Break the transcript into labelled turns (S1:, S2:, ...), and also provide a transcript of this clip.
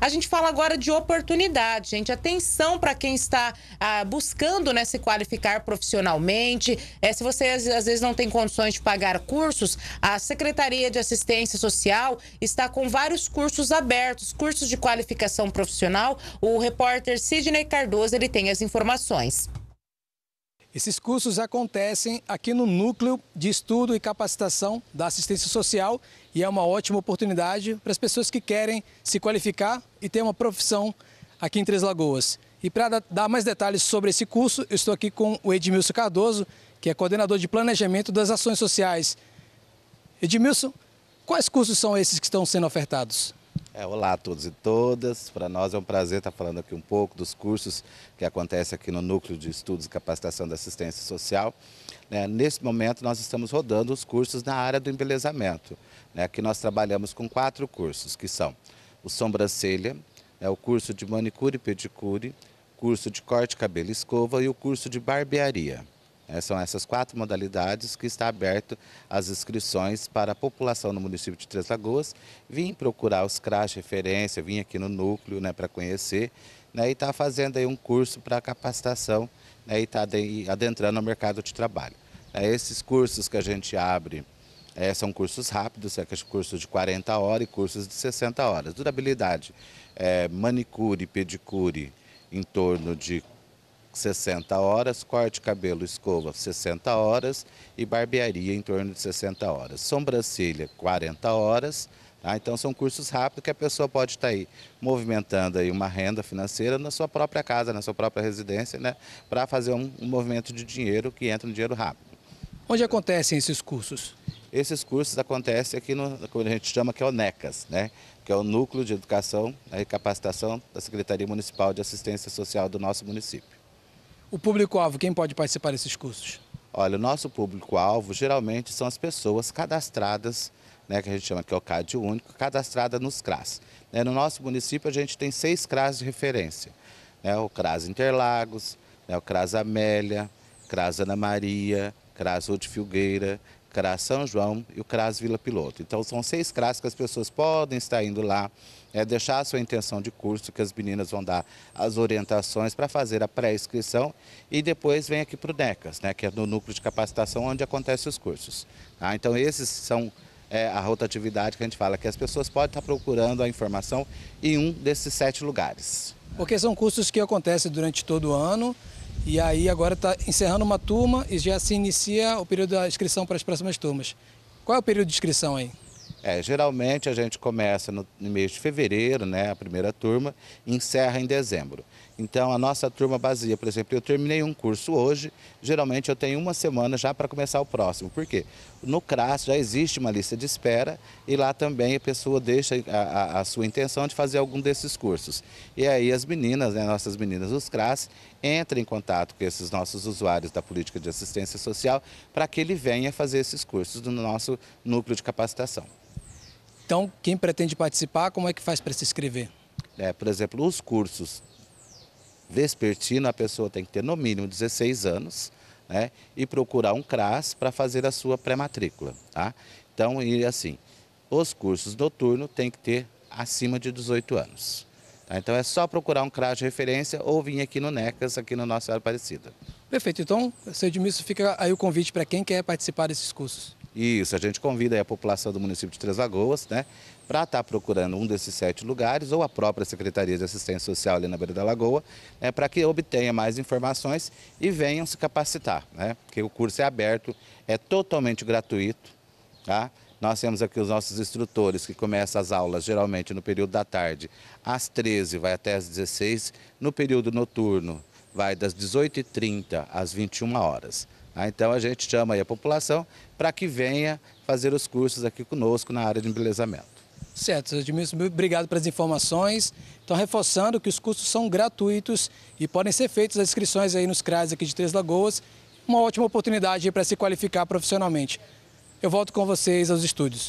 S1: A gente fala agora de oportunidade, gente. Atenção para quem está ah, buscando né, se qualificar profissionalmente. É, se você às, às, vezes não tem condições de pagar cursos, a Secretaria de Assistência Social está com vários cursos abertos, cursos de qualificação profissional. O repórter Sidney Cardoso ele tem as informações.
S2: Esses cursos acontecem aqui no Núcleo de Estudo e Capacitação da Assistência Social e é uma ótima oportunidade para as pessoas que querem se qualificar e ter uma profissão aqui em Três Lagoas. E para dar mais detalhes sobre esse curso, eu estou aqui com o Edmilson Cardoso, que é coordenador de Planejamento das Ações Sociais.
S1: Edmilson, quais cursos são esses que estão sendo ofertados? É, olá a todos e todas. Para nós é um prazer estar tá falando aqui um pouco dos cursos que acontecem aqui no Núcleo de Estudos e Capacitação da Assistência Social. Né, nesse momento, nós estamos rodando os cursos na área do embelezamento. Né, aqui nós trabalhamos com quatro cursos, que são o Sobrancelha, né, o curso de manicure e pedicure, curso de corte, cabelo e escova e o curso de barbearia. É, são essas quatro modalidades que está aberto as inscrições para a população no município de Três Lagoas. Vim procurar os CRAS referência, vim aqui no núcleo né, para conhecer né, e está fazendo aí um curso para capacitação né, e está adentrando no mercado de trabalho. É, esses cursos que a gente abre é, são cursos rápidos, cerca é, é cursos de 40 horas e cursos de 60 horas. Durabilidade, é, manicure, pedicure, em torno de 60 horas, corte, cabelo, escova 60 horas e barbearia em torno de 60 horas. Sobrancelha 40 horas. Tá? Então são cursos rápidos que a pessoa pode estar tá aí movimentando aí uma renda financeira na sua própria casa, na sua própria residência, né? para fazer um, um movimento de dinheiro que entra no dinheiro rápido. Onde acontecem esses cursos? Esses cursos acontecem aqui no que a gente chama que é o NECAS, né? que é o Núcleo de Educação né, e Capacitação da Secretaria Municipal de Assistência Social do nosso município. O público-alvo, quem pode participar desses cursos? Olha, o nosso público-alvo geralmente são as pessoas cadastradas, né, que a gente chama aqui o CAD único, cadastrada nos CRAS. Né, no nosso município a gente tem seis CRAS de referência. Né, o CRAS Interlagos, né, o CRAS Amélia, CRAS Ana Maria, CRAS Ruth Filgueira, CRAS São João e o CRAS Vila Piloto. Então são seis CRAS que as pessoas podem estar indo lá, é, deixar a sua intenção de curso, que as meninas vão dar as orientações para fazer a pré-inscrição e depois vem aqui para o DECAS, né, que é no núcleo de capacitação onde acontecem os cursos. Ah, então esses são é, a rotatividade que a gente fala, que as pessoas podem estar procurando a informação em um desses sete lugares.
S2: Porque são cursos que acontecem durante todo o ano e aí agora está encerrando uma turma e já se inicia o período da inscrição para as próximas turmas.
S1: Qual é o período de inscrição aí? É, geralmente a gente começa no, no mês de fevereiro, né, a primeira turma, e encerra em dezembro. Então, a nossa turma baseia, por exemplo, eu terminei um curso hoje, geralmente eu tenho uma semana já para começar o próximo. Por quê? No CRAS já existe uma lista de espera e lá também a pessoa deixa a, a, a sua intenção de fazer algum desses cursos. E aí as meninas, né, nossas meninas dos CRAS, entram em contato com esses nossos usuários da política de assistência social para que ele venha fazer esses cursos no nosso núcleo de capacitação. Então, quem pretende participar, como é que faz para se inscrever? É, por exemplo, os cursos Vespertino, a pessoa tem que ter no mínimo 16 anos né, e procurar um CRAS para fazer a sua pré-matrícula. Tá? Então, e assim, os cursos noturnos tem que ter acima de 18 anos. Tá? Então é só procurar um CRAS de referência ou vir aqui no NECAS, aqui no Nossa Senhora Aparecida. Perfeito, então, seu Edmilson, fica aí o convite para quem quer participar desses cursos. Isso, a gente convida a população do município de Três Lagoas, né, para estar tá procurando um desses sete lugares ou a própria Secretaria de Assistência Social ali na beira da Lagoa, né, para que obtenha mais informações e venham se capacitar, né, porque o curso é aberto, é totalmente gratuito, tá? Nós temos aqui os nossos instrutores que começam as aulas geralmente no período da tarde, às 13 vai até às 16, no período noturno vai das 18h30 às 21 horas. Ah, então a gente chama a população para que venha fazer os cursos aqui conosco na área de embelezamento.
S2: Certo, Edmilson, obrigado pelas informações. Então, reforçando que os cursos são gratuitos e podem ser feitos as inscrições aí nos CRAS aqui de Três Lagoas. Uma ótima oportunidade para se qualificar profissionalmente. Eu volto com vocês aos estúdios.